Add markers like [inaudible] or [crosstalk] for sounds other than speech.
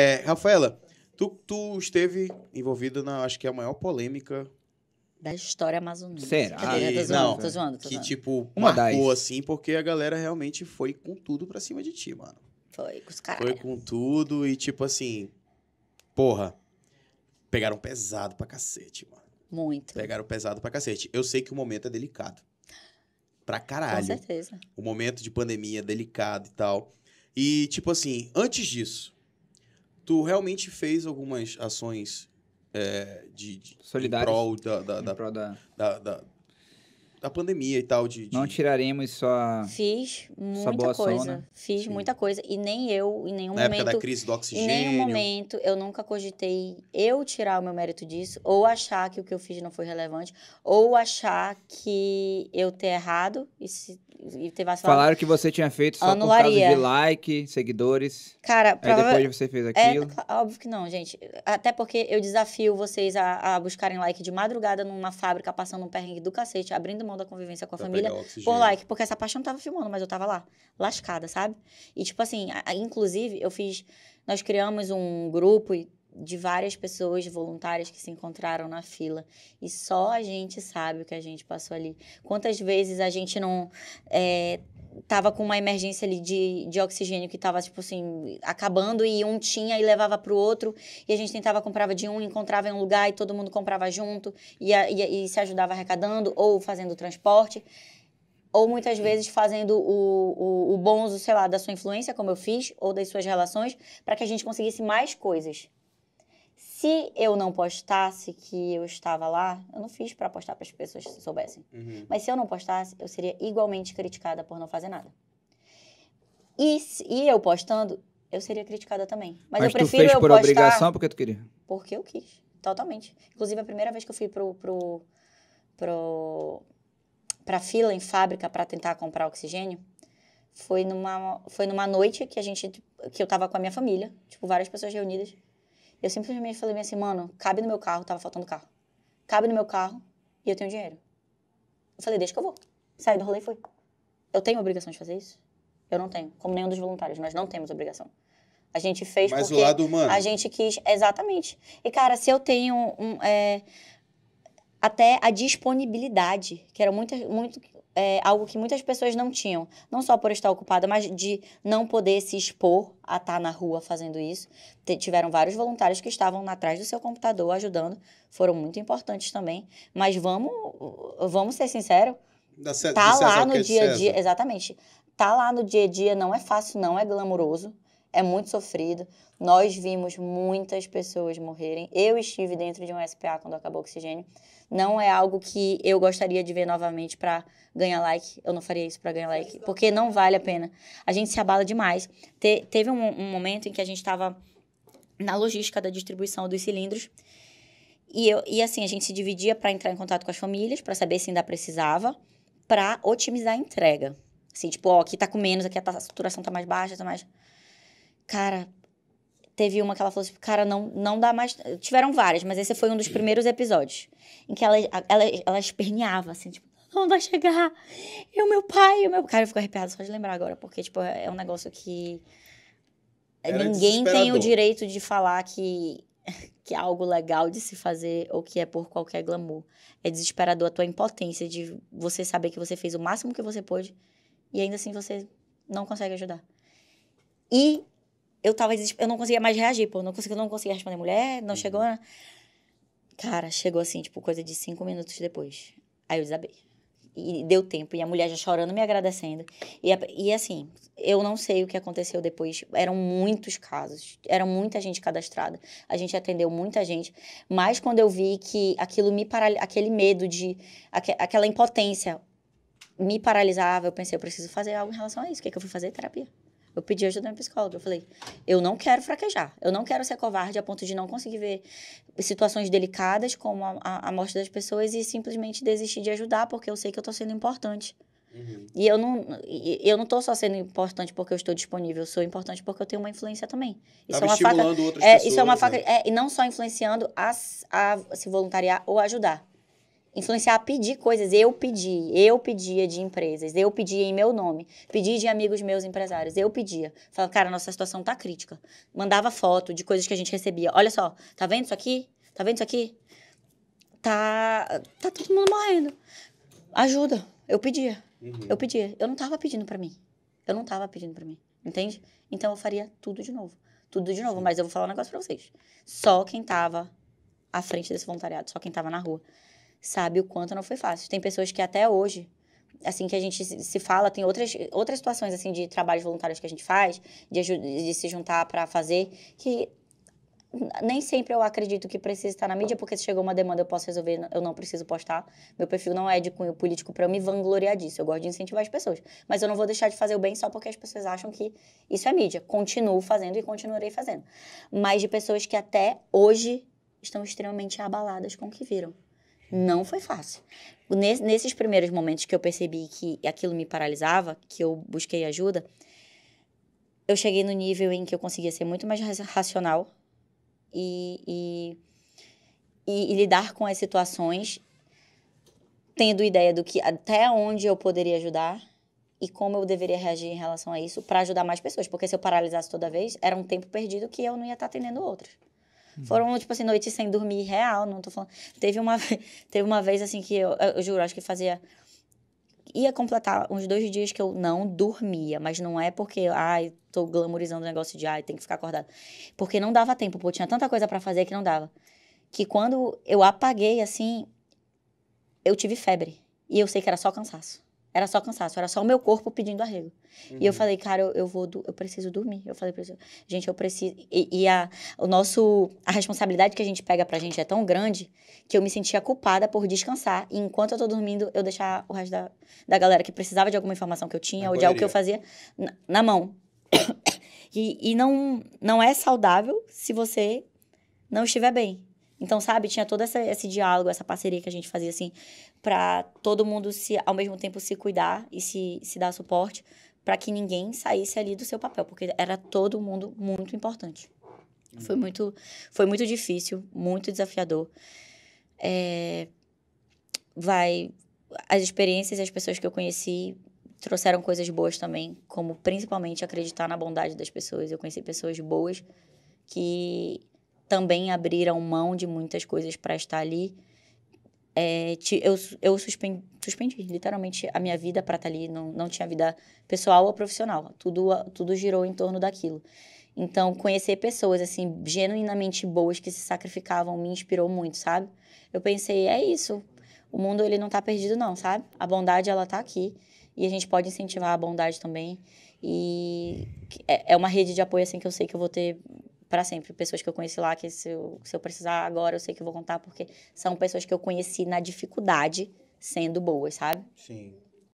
É, Rafaela, tu, tu esteve envolvida na, acho que é a maior polêmica da história amazonense. Será? Tá tô zoando, não, tô zoando, tô que zoando. tipo, Uma marcou das. assim, porque a galera realmente foi com tudo pra cima de ti, mano. Foi, com os caras. Foi com tudo e tipo assim, porra, pegaram pesado pra cacete, mano. Muito. Pegaram pesado pra cacete. Eu sei que o momento é delicado. Pra caralho. Com certeza. O momento de pandemia é delicado e tal. E tipo assim, antes disso, tu realmente fez algumas ações é, de, de em prol da, da, da, da, a pandemia e tal. De, de... Não tiraremos só. Fiz muita coisa. Zona. Fiz Sim. muita coisa. E nem eu, em nenhum Na momento. Na época da crise do oxigênio. Em nenhum momento eu nunca cogitei eu tirar o meu mérito disso, ou achar que o que eu fiz não foi relevante, ou achar que eu ter errado e, se, e ter vacilado. Falaram que você tinha feito só Anularia. por causa de like, seguidores. Cara, prova... Aí depois você fez é, aquilo. É, óbvio que não, gente. Até porque eu desafio vocês a, a buscarem like de madrugada numa fábrica, passando um perrengue do cacete, abrindo da convivência com a pra família por like, porque essa parte eu não tava filmando, mas eu tava lá, lascada, sabe? E tipo assim, a, inclusive eu fiz, nós criamos um grupo de várias pessoas voluntárias que se encontraram na fila e só a gente sabe o que a gente passou ali. Quantas vezes a gente não é, tava com uma emergência ali de, de oxigênio que tava, tipo assim, acabando e um tinha e levava pro outro. E a gente tentava, comprava de um, encontrava em um lugar e todo mundo comprava junto e, e, e se ajudava arrecadando ou fazendo transporte. Ou muitas vezes fazendo o, o, o sei lá, da sua influência, como eu fiz, ou das suas relações, para que a gente conseguisse mais coisas se eu não postasse que eu estava lá, eu não fiz para postar para as pessoas que soubessem. Uhum. Mas se eu não postasse, eu seria igualmente criticada por não fazer nada. E, se, e eu postando, eu seria criticada também. Mas, Mas eu prefiro tu fez eu por postar obrigação porque tu queria? Porque eu quis, totalmente. Inclusive, a primeira vez que eu fui pro, pro, pro, pra fila em fábrica para tentar comprar oxigênio, foi numa, foi numa noite que a gente que eu tava com a minha família, tipo, várias pessoas reunidas. Eu simplesmente falei assim, mano, cabe no meu carro, tava faltando carro. Cabe no meu carro e eu tenho dinheiro. Eu falei, deixa que eu vou. Saí do rolê e fui. Eu tenho obrigação de fazer isso? Eu não tenho. Como nenhum dos voluntários, nós não temos obrigação. A gente fez Mas porque o lado humano. a gente quis. Exatamente. E, cara, se eu tenho um, é, até a disponibilidade, que era muito, muito é, algo que muitas pessoas não tinham. Não só por estar ocupada, mas de não poder se expor a estar tá na rua fazendo isso. tiveram vários voluntários que estavam atrás do seu computador ajudando, foram muito importantes também. Mas vamos, vamos ser sinceros, da tá lá no é dia a dia, exatamente. Tá lá no dia a dia, não é fácil, não é glamuroso é muito sofrido. Nós vimos muitas pessoas morrerem. Eu estive dentro de um SPA quando acabou o oxigênio. Não é algo que eu gostaria de ver novamente para ganhar like. Eu não faria isso para ganhar like, porque não vale a pena. A gente se abala demais. Te, teve um, um momento em que a gente estava na logística da distribuição dos cilindros. E, eu, e assim, a gente se dividia para entrar em contato com as famílias, para saber se ainda precisava, para otimizar a entrega. Assim, tipo, ó, aqui tá com menos, aqui a saturação tá mais baixa, tá mais cara, teve uma que ela falou assim, cara, não, não dá mais. Tiveram várias, mas esse foi um dos primeiros episódios. Em que ela, ela, ela esperneava, assim, tipo, não vai chegar. E o meu pai, o meu. Cara, eu fico arrepiada só de lembrar agora, porque, tipo, é um negócio que. Era ninguém tem o direito de falar que, [laughs] que é algo legal de se fazer ou que é por qualquer glamour. É desesperador a tua impotência de você saber que você fez o máximo que você pôde e ainda assim você não consegue ajudar. E eu tava eu não conseguia mais reagir, pô, não conseguia, não conseguia responder mulher, não uhum. chegou. Cara, chegou assim, tipo, coisa de cinco minutos depois. Aí eu desabei. E deu tempo, e a mulher já chorando, me agradecendo. E, e assim, eu não sei o que aconteceu depois. Eram muitos casos, era muita gente cadastrada. A gente atendeu muita gente. Mas quando eu vi que aquilo me paral... aquele medo de. Aqu aquela impotência me paralisava, eu pensei, eu preciso fazer algo em relação a isso. O que, é que eu fui fazer? Terapia. Eu pedi ajuda na psicóloga. Eu falei, eu não quero fraquejar. Eu não quero ser covarde a ponto de não conseguir ver situações delicadas como a, a, a morte das pessoas e simplesmente desistir de ajudar porque eu sei que eu estou sendo importante. Uhum. E eu não, eu não tô só sendo importante porque eu estou disponível, eu sou importante porque eu tenho uma influência também. Isso é uma faca, é, é, pessoas, Isso é uma né? faca, né? é, e não só influenciando a, a se voluntariar ou ajudar influenciar a pedir coisas. Eu pedi, eu pedia de empresas, eu pedia em meu nome, pedi de amigos meus empresários, eu pedia. Falava, cara, nossa situação tá crítica. Mandava foto de coisas que a gente recebia. Olha só, tá vendo isso aqui? Tá vendo isso aqui? Tá, tá todo mundo morrendo. Ajuda. Eu pedia. Uhum. Eu pedia. Eu não tava pedindo para mim. Eu não tava pedindo para mim. Entende? Então eu faria tudo de novo. Tudo de novo, Sim. mas eu vou falar um negócio pra vocês. Só quem tava à frente desse voluntariado, só quem tava na rua, sabe o quanto não foi fácil. Tem pessoas que até hoje, assim, que a gente se fala, tem outras, outras situações, assim, de trabalhos voluntários que a gente faz, de, de se juntar para fazer, que nem sempre eu acredito que precisa estar na mídia, porque se chegou uma demanda eu posso resolver, eu não preciso postar. Meu perfil não é de cunho político para eu me vangloriar disso. Eu gosto de incentivar as pessoas. Mas eu não vou deixar de fazer o bem só porque as pessoas acham que isso é mídia. Continuo fazendo e continuarei fazendo. Mas de pessoas que até hoje estão extremamente abaladas com o que viram. Não foi fácil. nesses primeiros momentos que eu percebi que aquilo me paralisava, que eu busquei ajuda, eu cheguei no nível em que eu conseguia ser muito mais racional e, e, e, e lidar com as situações tendo ideia do que até onde eu poderia ajudar e como eu deveria reagir em relação a isso para ajudar mais pessoas, porque se eu paralisasse toda vez, era um tempo perdido que eu não ia estar tá atendendo outros. Foram, tipo assim, noites sem dormir real, não tô falando. Teve uma, teve uma vez, assim, que eu, eu juro, acho que fazia. Ia completar uns dois dias que eu não dormia, mas não é porque, ai, tô glamorizando o negócio de, ai, tem que ficar acordado. Porque não dava tempo, pô, tinha tanta coisa para fazer que não dava. Que quando eu apaguei, assim, eu tive febre. E eu sei que era só cansaço. Era só cansaço, era só o meu corpo pedindo arrego. Uhum. E eu uhum. falei, cara, eu, eu vou, do, eu preciso dormir. Eu falei, preciso, gente, eu preciso. E, e, a, o nosso, a responsabilidade que a gente pega pra gente é tão grande que eu me sentia culpada por descansar e enquanto eu tô dormindo, eu deixar o resto da, da galera que precisava de alguma informação que eu tinha na ou de algo que eu fazia na, na mão. [coughs] e, e não, não é saudável se você não estiver bem. Então, sabe, tinha todo essa, esse diálogo, essa parceria que a gente fazia, assim, para todo mundo se, ao mesmo tempo, se cuidar e se, se dar suporte para que ninguém saísse ali do seu papel, porque era todo mundo muito importante. Uhum. Foi muito, foi muito difícil, muito desafiador. É, vai, as experiências e as pessoas que eu conheci trouxeram coisas boas também, como principalmente acreditar na bondade das pessoas. Eu conheci pessoas boas que também abriram mão de muitas coisas para estar ali. É, te, eu eu suspendi, suspendi, literalmente a minha vida para estar ali, não, não tinha vida pessoal ou profissional, tudo, tudo girou em torno daquilo. Então, conhecer pessoas, assim, genuinamente boas que se sacrificavam me inspirou muito, sabe? Eu pensei, é isso, o mundo ele não está perdido não, sabe? A bondade, ela tá aqui e a gente pode incentivar a bondade também e é, é uma rede de apoio, assim, que eu sei que eu vou ter para sempre. Pessoas que eu conheci lá, que se eu, se eu precisar agora, eu sei que eu vou contar, porque são pessoas que eu conheci na dificuldade, sendo boas, sabe? Sim.